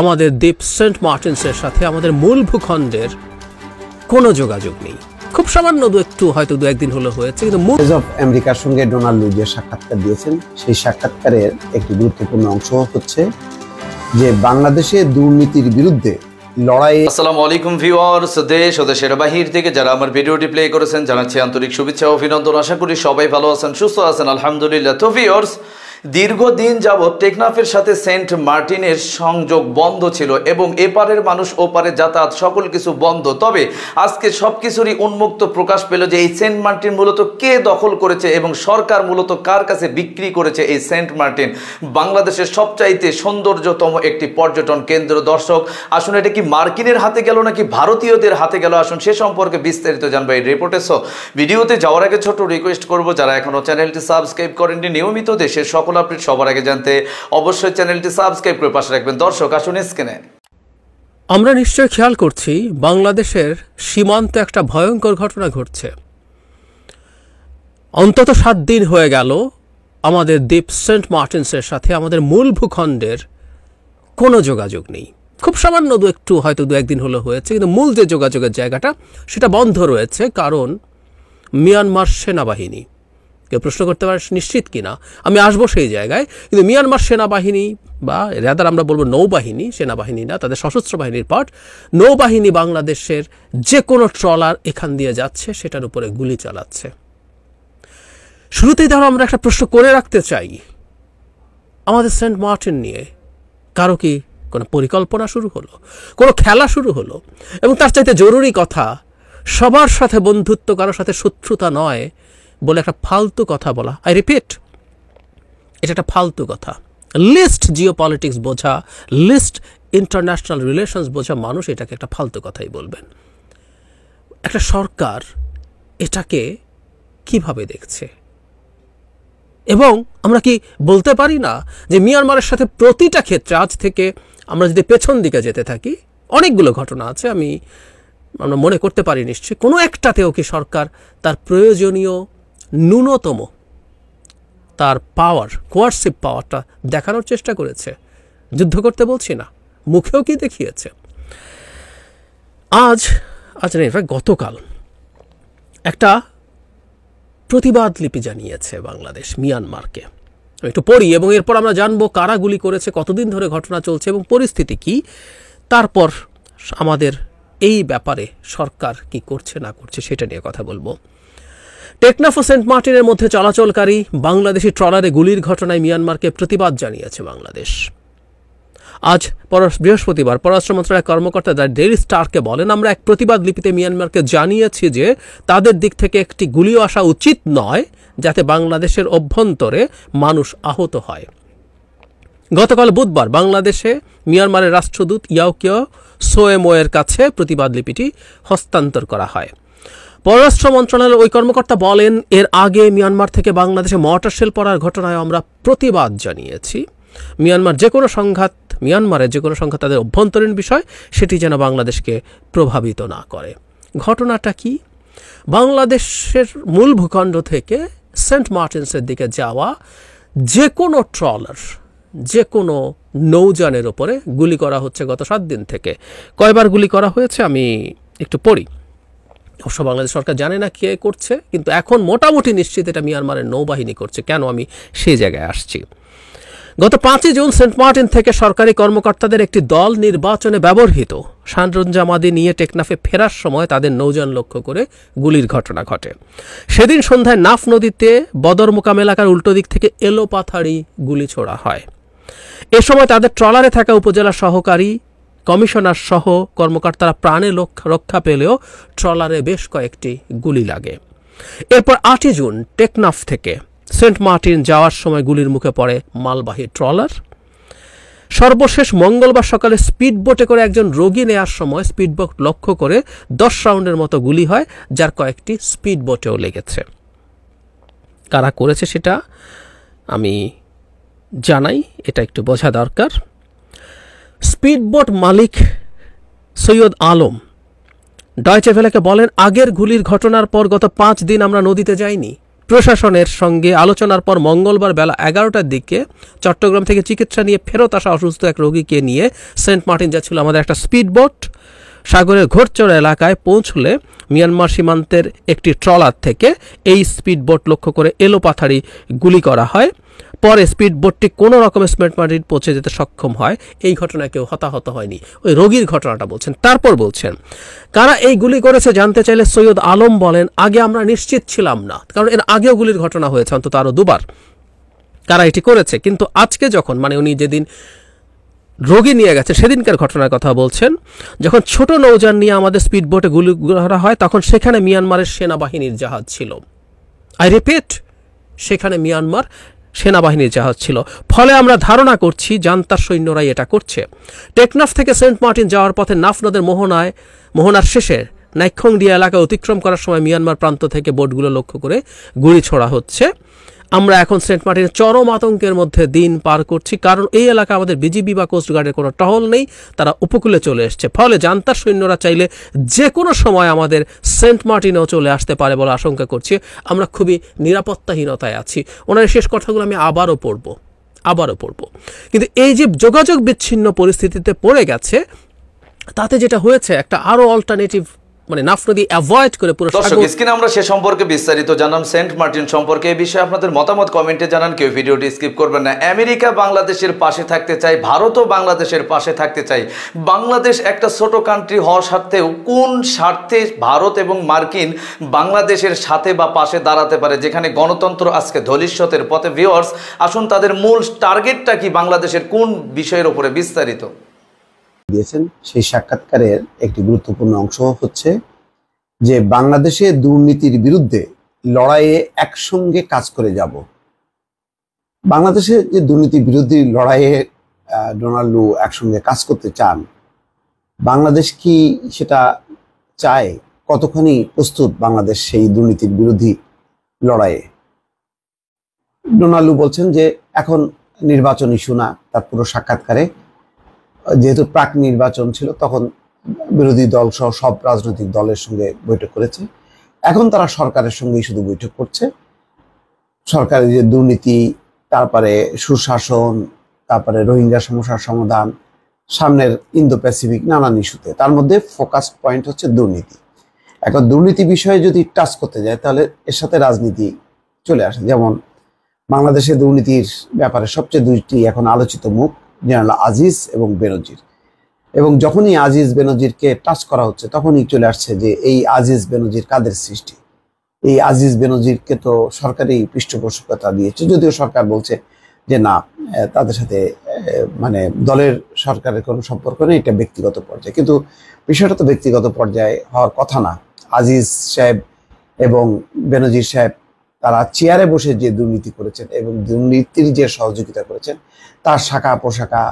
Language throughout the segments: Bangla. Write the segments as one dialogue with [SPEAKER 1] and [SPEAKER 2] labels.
[SPEAKER 1] আমাদের দ্বীপ সেন্ট মার্টিনসের সাথে আমাদের মূল ভূখণ্ডের কোনো যোগাযোগ নেই খুব সামান্য দু একটু হয়তো দু একদিন হলো হয়েছে কিন্তু মুজ
[SPEAKER 2] অফ আমেরিকার সঙ্গে ডোনাল্ড লুইজের সাক্ষাৎকার দিয়েছেন সেই সাক্ষাৎকারের একটি গুরুত্বপূর্ণ অংশ হচ্ছে যে বাংলাদেশে দুর্নীতির বিরুদ্ধে লড়াই
[SPEAKER 3] আসসালামু আলাইকুম ভিউয়ার্স দেশ ও দেশের বাহির থেকে যারা আমার ভিডিওটি প্লে করেছেন জানাচ্ছি আন্তরিক শুভেচ্ছা অভিনন্দন আশা করি সবাই ভালো আছেন সুস্থ আছেন আলহামদুলিল্লাহ তো ভিউয়ার্স দীর্ঘদিন যাবৎ টেকনাফের সাথে সেন্ট মার্টিনের সংযোগ বন্ধ ছিল এবং এপারের মানুষ ওপারে যাতায়াত সকল কিছু বন্ধ তবে আজকে সব কিছুরই উন্মুক্ত প্রকাশ পেল যে এই সেন্ট মার্টিন মূলত কে দখল করেছে এবং সরকার মূলত কার কাছে বিক্রি করেছে এই সেন্ট মার্টিন বাংলাদেশের সবচাইতে সৌন্দর্যতম একটি পর্যটন কেন্দ্র দর্শক আসুন এটা কি মার্কিনের হাতে গেল নাকি ভারতীয়দের হাতে গেল আসুন সে সম্পর্কে বিস্তারিত জানবো এই রিপোর্টে সো ভিডিওতে যাওয়ার আগে ছোট রিকোয়েস্ট করব যারা এখনও চ্যানেলটি সাবস্ক্রাইব করেননি নিয়মিত দেশের সকল সকল আপডেট সবার আগে জানতে অবশ্যই চ্যানেলটি সাবস্ক্রাইব করে পাশে রাখবেন দর্শক আসুন স্ক্রিনে
[SPEAKER 1] আমরা নিশ্চয় খেয়াল করছি বাংলাদেশের সীমান্তে একটা ভয়ঙ্কর ঘটনা ঘটছে অন্তত সাত দিন হয়ে গেল আমাদের দ্বীপ সেন্ট মার্টিনসের সাথে আমাদের মূল ভূখণ্ডের কোনো যোগাযোগ নেই খুব সামান্য দু একটু হয়তো দু একদিন হলো হয়েছে কিন্তু মূল যে যোগাযোগের জায়গাটা সেটা বন্ধ রয়েছে কারণ মিয়ানমার সেনাবাহিনী কেউ প্রশ্ন করতে পারে নিশ্চিত কিনা আমি আসবো সেই জায়গায় কিন্তু মিয়ানমার সেনাবাহিনী বা রেদার আমরা বলবো নৌবাহিনী সেনাবাহিনী না তাদের সশস্ত্র বাহিনীর পাট নৌবাহিনী বাংলাদেশের যে কোনো ট্রলার এখান দিয়ে যাচ্ছে সেটার উপরে গুলি চালাচ্ছে শুরুতেই ধরো আমরা একটা প্রশ্ন করে রাখতে চাই আমাদের সেন্ট মার্টিন নিয়ে কারো কি কোনো পরিকল্পনা শুরু হলো কোনো খেলা শুরু হলো এবং তার চাইতে জরুরি কথা সবার সাথে বন্ধুত্ব কারোর সাথে শত্রুতা নয় বলে একটা ফালতু কথা বলা আই রিপিট এটা একটা ফালতু কথা লিস্ট জিও পলিটিক্স বোঝা লিস্ট ইন্টারন্যাশনাল রিলেশনস বোঝা মানুষ এটাকে একটা ফালতু কথাই বলবেন একটা সরকার এটাকে কিভাবে দেখছে এবং আমরা কি বলতে পারি না যে মিয়ানমারের সাথে প্রতিটা ক্ষেত্রে আজ থেকে আমরা যদি পেছন দিকে যেতে থাকি অনেকগুলো ঘটনা আছে আমি আমরা মনে করতে পারি নিশ্চয়ই কোনো একটাতেও কি সরকার তার প্রয়োজনীয় ন্যূনতম তার পাওয়ার কোয়ারশিপ পাওয়ারটা দেখানোর চেষ্টা করেছে যুদ্ধ করতে বলছি না মুখেও কি দেখিয়েছে আজ আজ না গতকাল একটা প্রতিবাদ লিপি জানিয়েছে বাংলাদেশ মিয়ানমারকে একটু পড়ি এবং এরপর আমরা জানবো কারা গুলি করেছে কতদিন ধরে ঘটনা চলছে এবং পরিস্থিতি কি তারপর আমাদের এই ব্যাপারে সরকার কি করছে না করছে সেটা নিয়ে কথা বলবো টেকনাফ ও সেন্ট মার্টিনের মধ্যে চলাচলকারী বাংলাদেশি ট্রলারে গুলির ঘটনায় মিয়ানমারকে প্রতিবাদ জানিয়েছে বাংলাদেশ আজ বৃহস্পতিবার পররাষ্ট্র মন্ত্রণালয়ের কর্মকর্তা দ্য ডেলি স্টারকে বলেন আমরা এক প্রতিবাদ লিপিতে মিয়ানমারকে জানিয়েছি যে তাদের দিক থেকে একটি গুলিও আসা উচিত নয় যাতে বাংলাদেশের অভ্যন্তরে মানুষ আহত হয় গতকাল বুধবার বাংলাদেশে মিয়ানমারের রাষ্ট্রদূত ইয়াউকিয় সোয়েমোয়ের কাছে প্রতিবাদ লিপিটি হস্তান্তর করা হয় পররাষ্ট্র মন্ত্রণালয়ের ওই কর্মকর্তা বলেন এর আগে মিয়ানমার থেকে বাংলাদেশে মর্টার শেল পড়ার ঘটনায় আমরা প্রতিবাদ জানিয়েছি মিয়ানমার যে কোনো সংঘাত মিয়ানমারের যে কোনো সংঘাত তাদের অভ্যন্তরীণ বিষয় সেটি যেন বাংলাদেশকে প্রভাবিত না করে ঘটনাটা কি বাংলাদেশের মূল ভূখণ্ড থেকে সেন্ট মার্টিন্সের দিকে যাওয়া যে কোনো ট্রলার যে কোনো নৌযানের ওপরে গুলি করা হচ্ছে গত সাত দিন থেকে কয়বার গুলি করা হয়েছে আমি একটু পড়ি অবশ্য বাংলাদেশ সরকার জানে না কে করছে কিন্তু এখন মোটামুটি নিশ্চিত এটা মিয়ানমারের নৌবাহিনী করছে কেন আমি সেই জায়গায় আসছি গত পাঁচই জুন সেন্ট মার্টিন থেকে সরকারি কর্মকর্তাদের একটি দল নির্বাচনে ব্যবহৃত সানরঞ্জামাদি নিয়ে টেকনাফে ফেরার সময় তাদের নৌযান লক্ষ্য করে গুলির ঘটনা ঘটে সেদিন সন্ধ্যায় নাফ নদীতে বদর মোকাম এলাকার উল্টো দিক থেকে এলোপাথাড়ি গুলি ছোড়া হয় এ সময় তাদের ট্রলারে থাকা উপজেলা সহকারী কমিশনার সহ কর্মকর্তারা প্রাণে রক্ষা পেলেও ট্রলারে বেশ কয়েকটি গুলি লাগে এরপর আটই জুন টেকনাফ থেকে সেন্ট মার্টিন যাওয়ার সময় গুলির মুখে পড়ে মালবাহী ট্রলার সর্বশেষ মঙ্গলবার সকালে স্পিডবোটে করে একজন রোগী নেয়ার সময় স্পিডবোট লক্ষ্য করে দশ রাউন্ডের মতো গুলি হয় যার কয়েকটি স্পিডবোটেও লেগেছে কারা করেছে সেটা আমি জানাই এটা একটু বোঝা দরকার স্পিডবোট মালিক সৈয়দ আলম ডয়চেভেলাকে বলেন আগের গুলির ঘটনার পর গত পাঁচ দিন আমরা নদীতে যাইনি প্রশাসনের সঙ্গে আলোচনার পর মঙ্গলবার বেলা এগারোটার দিকে চট্টগ্রাম থেকে চিকিৎসা নিয়ে ফেরত আসা অসুস্থ এক রোগীকে নিয়ে সেন্ট মার্টিন যাচ্ছিল আমাদের একটা স্পিডবোট সাগরের ঘোরচড়া এলাকায় পৌঁছলে মিয়ানমার সীমান্তের একটি ট্রলার থেকে এই স্পিডবোট লক্ষ্য করে এলোপাথারি গুলি করা হয় পরে স্পিডবোটটি কোনো রকমের স্মেট পৌঁছে যেতে সক্ষম হয় এই ঘটনায় কেউ হতাহত হয়নি ওই রোগীর ঘটনাটা বলছেন তারপর বলছেন কারা এই গুলি করেছে জানতে চাইলে সৈয়দ আলম বলেন আগে আমরা নিশ্চিত ছিলাম না কারণ এর আগেও গুলির ঘটনা হয়েছে অন্তত আরও দুবার কারা এটি করেছে কিন্তু আজকে যখন মানে উনি যেদিন রোগী নিয়ে গেছে সেদিনকার ঘটনার কথা বলছেন যখন ছোট নৌযান নিয়ে আমাদের স্পিডবোটে গুলি করা হয় তখন সেখানে মিয়ানমারের সেনাবাহিনীর জাহাজ ছিল আই রিপিট সেখানে মিয়ানমার সেনাবাহিনীর জাহাজ ছিল ফলে আমরা ধারণা করছি জান্তার সৈন্যরাই এটা করছে টেকনাফ থেকে সেন্ট মার্টিন যাওয়ার পথে নাফ নদের মোহনায় মোহনার শেষে নাইক্ষংডিয়া এলাকা অতিক্রম করার সময় মিয়ানমার প্রান্ত থেকে বোটগুলো লক্ষ্য করে গুলি ছোড়া হচ্ছে আমরা এখন সেন্ট মার্টিনের চরম আতঙ্কের মধ্যে দিন পার করছি কারণ এই এলাকা আমাদের বিজিবি বা কোস্টগার্ডের কোনো টহল নেই তারা উপকূলে চলে এসছে ফলে জান্তার সৈন্যরা চাইলে যে কোনো সময় আমাদের সেন্ট মার্টিনেও চলে আসতে পারে বলে আশঙ্কা করছি আমরা খুবই নিরাপত্তাহীনতায় আছি ওনার শেষ কথাগুলো আমি আবারও পড়ব আবারও পড়ব কিন্তু এই যে যোগাযোগ বিচ্ছিন্ন পরিস্থিতিতে পড়ে গেছে তাতে যেটা হয়েছে একটা আরও অল্টারনেটিভ মানে নাফ নদী অ্যাভয়েড করে পুরো দর্শক
[SPEAKER 3] স্ক্রিনে আমরা সে সম্পর্কে বিস্তারিত জানাম সেন্ট মার্টিন সম্পর্কে এই বিষয়ে আপনাদের মতামত কমেন্টে জানান কেউ ভিডিওটি স্কিপ করবেন না আমেরিকা বাংলাদেশের পাশে থাকতে চাই ভারতও বাংলাদেশের পাশে থাকতে চাই বাংলাদেশ একটা ছোট কান্ট্রি হওয়ার স্বার্থেও কোন স্বার্থে ভারত এবং মার্কিন বাংলাদেশের সাথে বা পাশে দাঁড়াতে পারে যেখানে গণতন্ত্র আজকে ধলিষ্যতের পথে ভিওয়ার্স আসুন তাদের মূল টার্গেটটা কি বাংলাদেশের কোন বিষয়ের উপরে বিস্তারিত
[SPEAKER 2] দিয়েছেন সেই সাক্ষাৎকারের একটি গুরুত্বপূর্ণ অংশ হচ্ছে যে বাংলাদেশে দুর্নীতির বিরুদ্ধে লড়াইয়ে একসঙ্গে কাজ করে যাব বাংলাদেশে যে দুর্নীতির বিরুদ্ধে লড়াইয়ে ডোনাল্ড লু একসঙ্গে কাজ করতে চান বাংলাদেশ কি সেটা চায় কতখানি প্রস্তুত বাংলাদেশ সেই দুর্নীতির বিরোধী লড়াইয়ে ডোনাল্ড লু বলছেন যে এখন নির্বাচন ইস্যু না তার পুরো সাক্ষাৎকারে যেহেতু প্রাক নির্বাচন ছিল তখন বিরোধী দল সহ সব রাজনৈতিক দলের সঙ্গে বৈঠক করেছে এখন তারা সরকারের সঙ্গেই শুধু বৈঠক করছে সরকারের যে দুর্নীতি তারপরে সুশাসন তারপরে রোহিঙ্গা সমস্যার সমাধান সামনের ইন্দো প্যাসিফিক নানান ইস্যুতে তার মধ্যে ফোকাস পয়েন্ট হচ্ছে দুর্নীতি এখন দুর্নীতি বিষয়ে যদি টাচ করতে যায় তাহলে এর সাথে রাজনীতি চলে আসে যেমন বাংলাদেশে দুর্নীতির ব্যাপারে সবচেয়ে দুইটি এখন আলোচিত মুখ জেনারেল আজিজ এবং বেনজির এবং যখনই আজিজ বেনজিরকে টাচ করা হচ্ছে তখনই চলে আসছে যে এই আজিজ বেনজির কাদের সৃষ্টি এই আজিজ বেনজিরকে তো সরকারি পৃষ্ঠপোষকতা দিয়েছে যদিও সরকার বলছে যে না তাদের সাথে মানে দলের সরকারের কোনো সম্পর্ক নেই এটা ব্যক্তিগত পর্যায়ে কিন্তু বিষয়টা তো ব্যক্তিগত পর্যায়ে হওয়ার কথা না আজিজ সাহেব এবং বেনজির সাহেব তারা চেয়ারে বসে যে দুর্নীতি করেছেন এবং দুর্নীতির যে সহযোগিতা করেছেন তার শাখা পোশাখা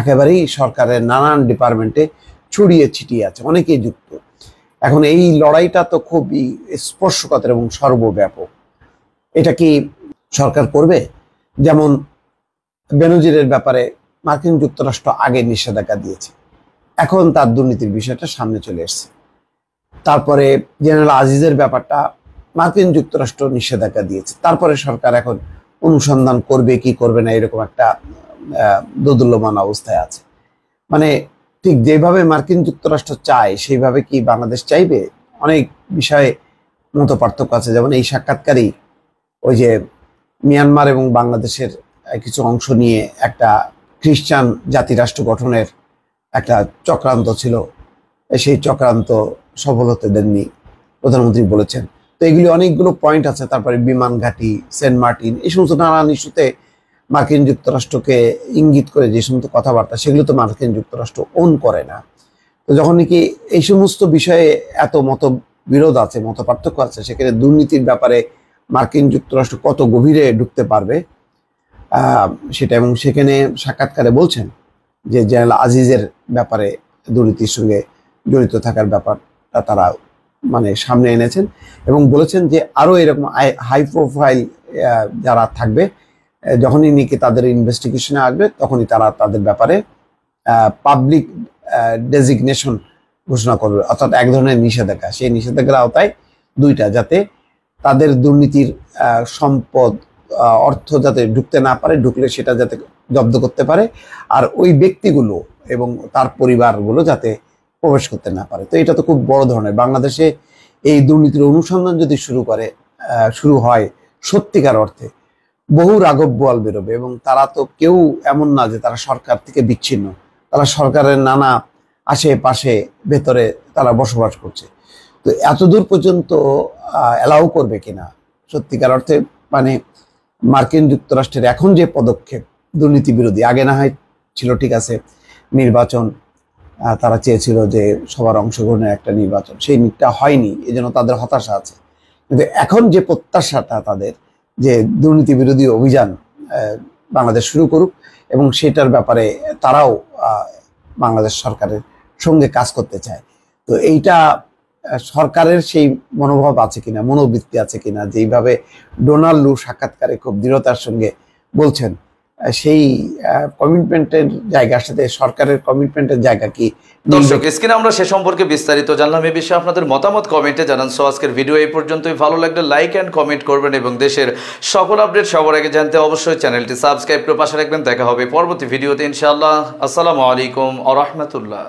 [SPEAKER 2] একেবারেই সরকারের নানান ডিপার্টমেন্টে ছড়িয়ে ছিটিয়ে আছে অনেকেই যুক্ত এখন এই লড়াইটা তো খুবই স্পর্শকাতর এবং সর্বব্যাপক এটা কি সরকার করবে যেমন বেনজিরের ব্যাপারে মার্কিন যুক্তরাষ্ট্র আগে নিষেধাজ্ঞা দিয়েছে এখন তার দুর্নীতির বিষয়টা সামনে চলে এসছে তারপরে জেনারেল আজিজের ব্যাপারটা মার্কিন যুক্তরাষ্ট্র নিষেধাজ্ঞা দিয়েছে তারপরে সরকার এখন অনুসন্ধান করবে কি করবে না এরকম একটা দোদুল্যমান অবস্থায় আছে মানে ঠিক যেভাবে মার্কিন যুক্তরাষ্ট্র চায় সেইভাবে কি বাংলাদেশ চাইবে অনেক বিষয়ে মত পার্থক্য আছে যেমন এই সাক্ষাৎকারই ওই যে মিয়ানমার এবং বাংলাদেশের কিছু অংশ নিয়ে একটা খ্রিস্টান জাতিরাষ্ট্র গঠনের একটা চক্রান্ত ছিল সেই চক্রান্ত সফল হতে দেননি প্রধানমন্ত্রী বলেছেন তো এগুলি অনেকগুলো পয়েন্ট আছে তারপরে বিমান ঘাটি সেন্ট মার্টিন এই সমস্ত নানান ইস্যুতে মার্কিন যুক্তরাষ্ট্রকে ইঙ্গিত করে যে সমস্ত কথাবার্তা সেগুলো তো মার্কিন যুক্তরাষ্ট্র ওন করে না তো যখন নাকি এই সমস্ত বিষয়ে এত মত বিরোধ আছে মত পার্থক্য আছে সেখানে দুর্নীতির ব্যাপারে মার্কিন যুক্তরাষ্ট্র কত গভীরে ঢুকতে পারবে সেটা এবং সেখানে সাক্ষাৎকারে বলছেন যে জেনারেল আজিজের ব্যাপারে দুর্নীতির সঙ্গে জড়িত থাকার ব্যাপারটা তারা মানে সামনে এনেছেন এবং বলেছেন যে আরও এরকম হাই প্রোফাইল যারা থাকবে যখনই নিকে তাদের ইনভেস্টিগেশনে আসবে তখনই তারা তাদের ব্যাপারে পাবলিক ডেজিগনেশন ঘোষণা করবে অর্থাৎ এক ধরনের নিষেধাজ্ঞা সেই নিষেধাজ্ঞার আওতায় দুইটা যাতে তাদের দুর্নীতির সম্পদ অর্থ যাতে ঢুকতে না পারে ঢুকলে সেটা যাতে জব্দ করতে পারে আর ওই ব্যক্তিগুলো এবং তার পরিবারগুলো যাতে প্রবেশ করতে না পারে তো এটা তো খুব বড় ধরনের বাংলাদেশে এই দুর্নীতির অনুসন্ধান যদি শুরু করে শুরু হয় সত্যিকার অর্থে বহু রাঘব বোয়াল বেরোবে এবং তারা তো কেউ এমন না যে তারা সরকার থেকে বিচ্ছিন্ন তারা সরকারের নানা আশেপাশে ভেতরে তারা বসবাস করছে তো এতদূর পর্যন্ত অ্যালাউ করবে কিনা সত্যিকার অর্থে মানে মার্কিন যুক্তরাষ্ট্রের এখন যে পদক্ষেপ দুর্নীতি বিরোধী আগে না হয় ছিল ঠিক আছে নির্বাচন তারা চেয়েছিল যে সবার অংশগ্রহণের একটা নির্বাচন সেই নিটটা হয়নি এজন্য তাদের হতাশা আছে কিন্তু এখন যে প্রত্যাশাটা তাদের যে দুর্নীতি বিরোধী অভিযান বাংলাদেশ শুরু করুক এবং সেটার ব্যাপারে তারাও বাংলাদেশ সরকারের সঙ্গে কাজ করতে চায় তো এইটা সরকারের সেই মনোভাব আছে কিনা মনোবৃত্তি আছে কিনা যেইভাবে ডোনাল্ড লু সাক্ষাৎকারে খুব দৃঢ়তার সঙ্গে বলছেন সেই কমিটমেন্টের জায়গার সাথে সরকারের কমিটমেন্টের জায়গা কি দর্শক
[SPEAKER 3] স্ক্রিনে আমরা সে সম্পর্কে বিস্তারিত জানলাম এ বিষয়ে আপনাদের মতামত কমেন্টে জানান সো আজকের ভিডিও এই পর্যন্তই ভালো লাগলে লাইক অ্যান্ড কমেন্ট করবেন এবং দেশের সকল আপডেট সবার আগে জানতে অবশ্যই চ্যানেলটি সাবস্ক্রাইব করে পাশে রাখবেন দেখা হবে পরবর্তী ভিডিওতে ইনশাআল্লাহ আসসালামু আলাইকুম আ রহমতুল্লাহ